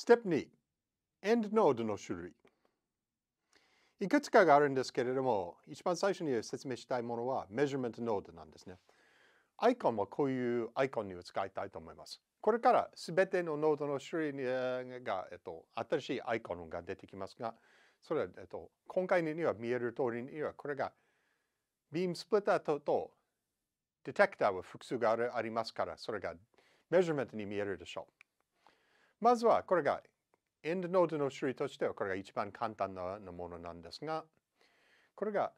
ステップ2、e ンドノードの種類。いくつかがあるんですけれども、一番最初に説明したいものは measurement ノードなんですね。アイコンはこういうアイコンに使いたいと思います。これからすべてのノードの種類が、えっと、新しいアイコンが出てきますが、それは、えっと、今回には見える通りには、これがビームスプリッターととディテクターは複数がありますから、それがメジュメントに見えるでしょう。まずはこれがエンドノードの種類としてはこれが一番簡単なものなんですが、これが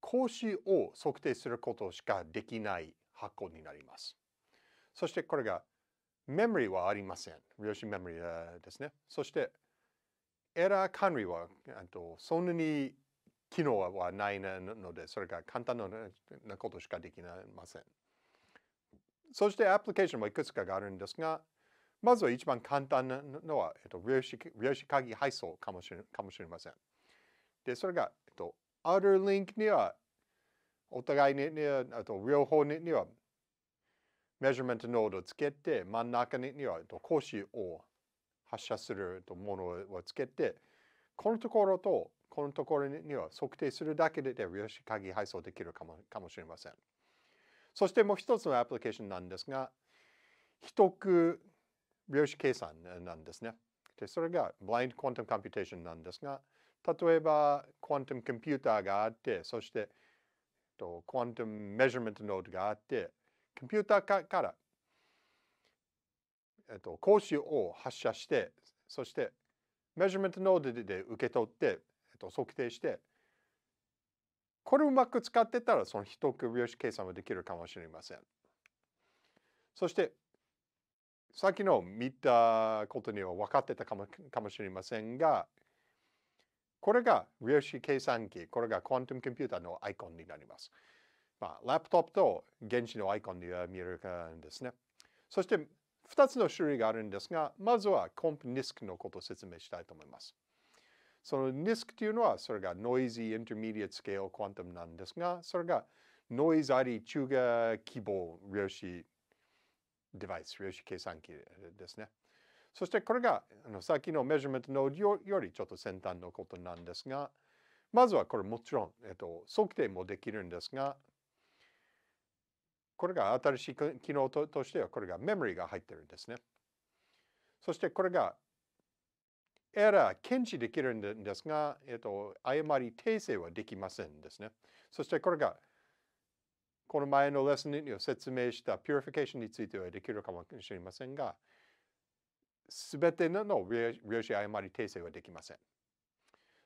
格子を測定することしかできない箱になります。そしてこれがメモリはありません。量子メモリですね。そしてエラー管理はとそんなに機能はないので、それが簡単なことしかできません。そしてアプリケーションもいくつかがあるんですが、まずは一番簡単なのは、えっと、量子鍵配送かもしれかもしれません。で、それが、えっと、アウトルリンクには、お互いに、にあと両方にには、メジャーメントノードをつけて、真ん中にには、えっと、格子を発射するものをつけて、このところと、このところには測定するだけで量子鍵配送できるかもかもしれません。そしてもう一つのアプリケーションなんですが、秘匿量子計算なんですね。で、それが blind quantum computation なんですが、例えば、クォンタム・コンピューターがあって、そして、とクォンタム・メジュメント・ノードがあって、コンピューターから、えっと、光子を発射して、そして、メジュメント・ノードで受け取って、えっと、測定して、これをうまく使ってたら、その一区量子計算はできるかもしれません。そして、さっきの見たことには分かってたかもかもしれませんが、これが量子計算機、これがクワントムコンピューターのアイコンになります。まあ、ラップトップと原子のアイコンには見えるんですね。そして2つの種類があるんですが、まずはコンプ i スクのことを説明したいと思います。その i スクというのは、それがノイズインターミディエットスケールクワントムなんですが、それがノイズあり中が規模量子デバイス、量子計算機ですね。そしてこれがあのさっきのメジュメントノードよりちょっと先端のことなんですが、まずはこれもちろん、えっと、測定もできるんですが、これが新しい機能ととしてはこれがメモリが入ってるんですね。そしてこれがエラー検知できるんですが、えっと、誤り訂正はできませんですね。そしてこれがこの前のレッスンに説明したピュリフィケーションについてはできるかもしれませんが、すべての量子誤り訂正はできません。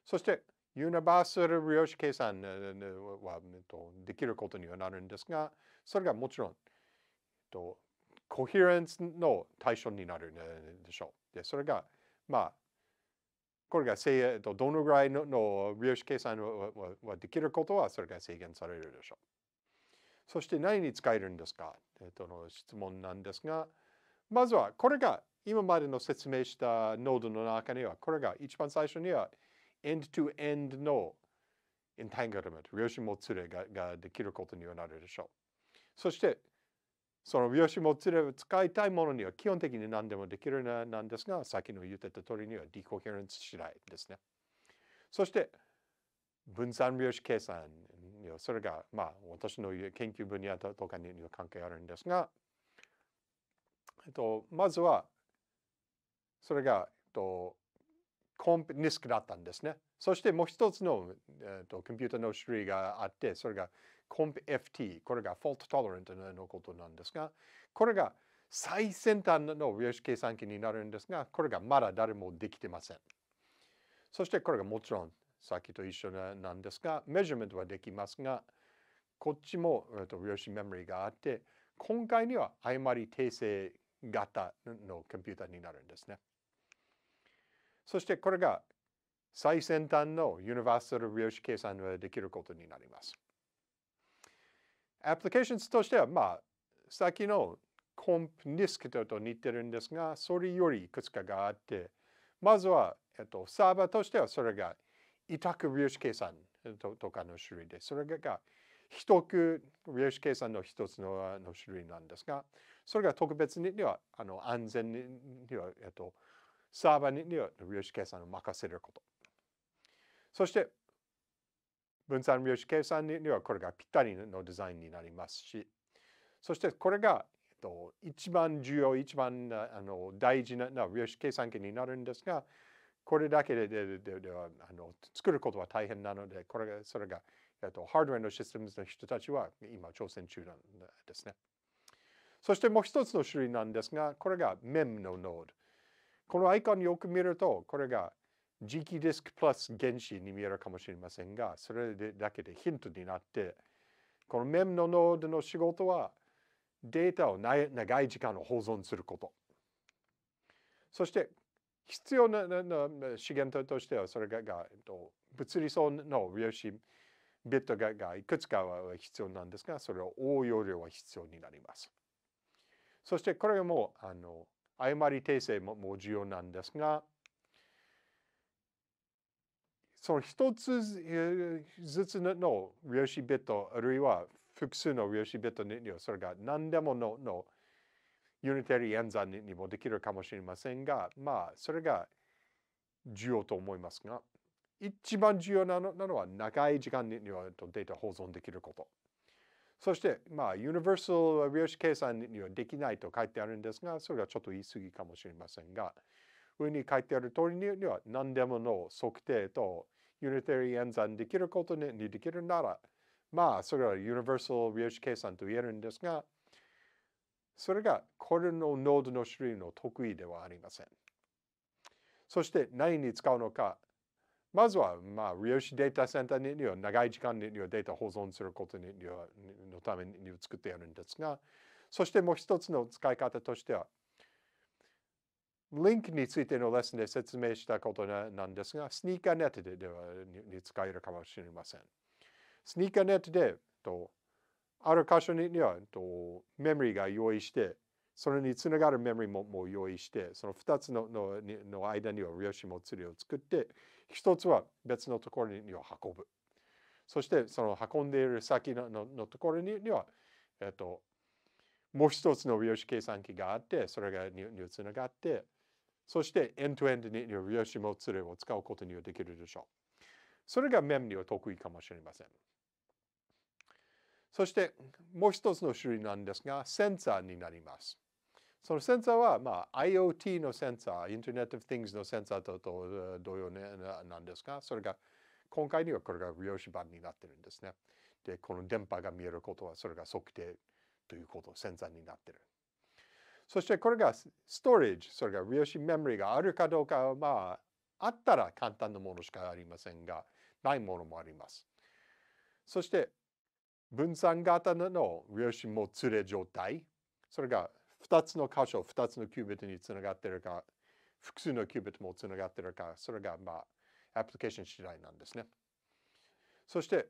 そして、ユニバーサル量子計算はできることにはなるんですが、それがもちろん、コヘレンスの対象になるでしょう。で、それが、まあ、これがどのぐらいの量子計算はできることは、それが制限されるでしょう。そして何に使えるんですか、えとの質問なんですが、まずはこれが今までの説明したノードの中には、これが一番最初には end-to-end の entanglement、量子もつれがができることにはなるでしょう。そして、その量子もつれを使いたいものには基本的に何でもできるななんですが、先の言ってた通りにはディコヘレンス次第ですね。そして、分散量子計算それが、まあ、私の研究分野とかに関係あるんですが、えっと、まずは、それが、えっと、コンリスクだったんですね。そしてもう一つの、えっと、コンピューターの種類があって、それがコンプ f t これが Fault Tolerant のことなんですが、これが最先端の量子計算機になるんですが、これがまだ誰もできてません。そしてこれがもちろんさっきと一緒なんですが、メジャーメントはできますが、こっちも、えっと、量子メモリがあって、今回には誤り訂正型のコンピューターになるんですね。そしてこれが最先端のユニバーサル量子計算ができることになります。アプリケーションズとしては、まあ、先のコンプニスクと似てるんですが、それよりいくつかがあって、まずは、えっと、サーバーとしてはそれが委託量子計算とかの種類でそれが秘匿量子計算の一つのの種類なんですが、それが特別にではあの安全には、えっと、サーバーには量子計算を任せること。そして、分散量子計算にはこれがぴったりのデザインになりますし、そしてこれが一番重要、一番あの大事な量子計算機になるんですが、これだけでででではあの作ることは大変なので、これがそれが、えっと、ハードウェアのシステムの人たちは今挑戦中なんですね。そしてもう一つの種類なんですが、これが MEM のノード。このアイコンよく見ると、これが磁気ディスクプラス原子に見えるかもしれませんが、それだけでヒントになって、この MEM のノードの仕事は、データを長い時間を保存すること。そして必要な資源としてはそれがが物理層の量子ビットががいくつかは必要なんですがそれは大容量は必要になります。そしてこれもあの誤り訂正もも重要なんですがその一つずつの量子ビットあるいは複数の量子ビットにはそれが何でもののユニテリー演算にもできるかもしれませんが、まあ、それが重要と思いますが、一番重要なのなのは長い時間にはデータ保存できること。そして、まあ、ユニバーサル量子計算にはできないと書いてあるんですが、それはちょっと言い過ぎかもしれませんが、上に書いてある通りには何でもの測定とユニテリー演算できることにできるなら、まあ、それはユニバーサル量子計算と言えるんですが、それがこれのノードの種類の得意ではありません。そして何に使うのか。まずは、まあ、量子データセンターには長い時間にはデータ保存することにのために作ってやるんですが、そしてもう一つの使い方としては、リンクについてのレッスンで説明したことなんですが、スニーカーネットでではに使えるかもしれません。スニーカーネットでとある箇所には、えっと、メモリーが用意して、それにつながるメモリもも用意して、その2つののの間にはオシもツリを作って、1つは別のところには運ぶ。そしてその運んでいる先のののところには、えっと、もう一つの量子計算機があって、それがににつながって、そしてエントエンドに量子もツレを使うことにはできるでしょう。それがメモリーは得意かもしれません。そしてもう一つの種類なんですが、センサーになります。そのセンサーは、まあ、IoT のセンサー、Internet of Things のセンサーとと同様なんですが、それが今回にはこれが量子版になってるんですね。で、この電波が見えることはそれが測定ということ、センサーになってる。そしてこれがストレージ、それが量子メモリがあるかどうかは、まあ、あったら簡単なものしかありませんが、ないものもあります。そして分散型の量子もつれ状態それが2つの箇所2つのキュービットにつながっているか複数のキュービットもつながっているかそれがまあアプリケーション次第なんですね。そして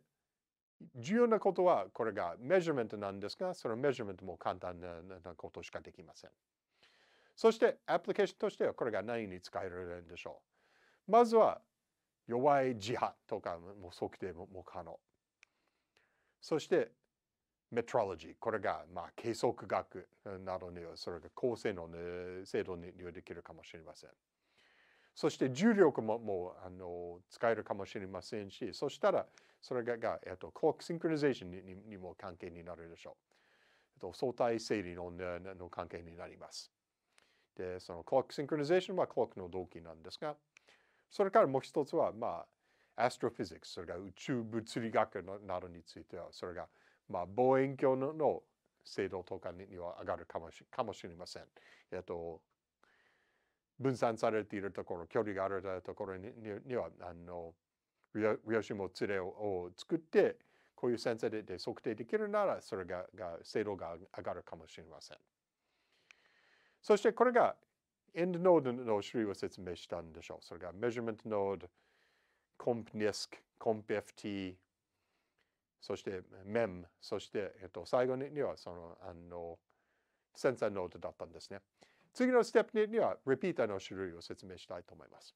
重要なことはこれがメジャーメントなんですがそのメジャーメントも簡単なことしかできません。そしてアプリケーションとしてはこれが何に使えるんでしょうまずは弱い自波とかも測定も可能。そしてメトロロジーこれがまあ計測学などにはそれが高性能の制度に利用できるかもしれません。そして重力ももうあの使えるかもしれませんしそしたらそれがが、えっと、クロックシンクロニゼーションににも関係になるでしょう。えっと、相対整理のの関係になります。でそのクロックシンクロニゼーションはクロックの動機なんですがそれからもう一つはまあアストロフィジックス、それが宇宙物理学などについてはそれがまあ望遠鏡のの精度とかには上がるかもしかもしれません。えっと分散されているところ、距離があるところにには、あの、アシモツレを作って、こういうセンサーで測定できるなら、それがが精度が上がるかもしれません。そしてこれがエンドノードの種類を説明したんでしょう。それがメジャーメントノード、コンプニ d i s k CompFT、そして MEM、そして、えっと、最後にはその、あの、センサーノードだったんですね。次のステップには、リピーターの種類を説明したいと思います。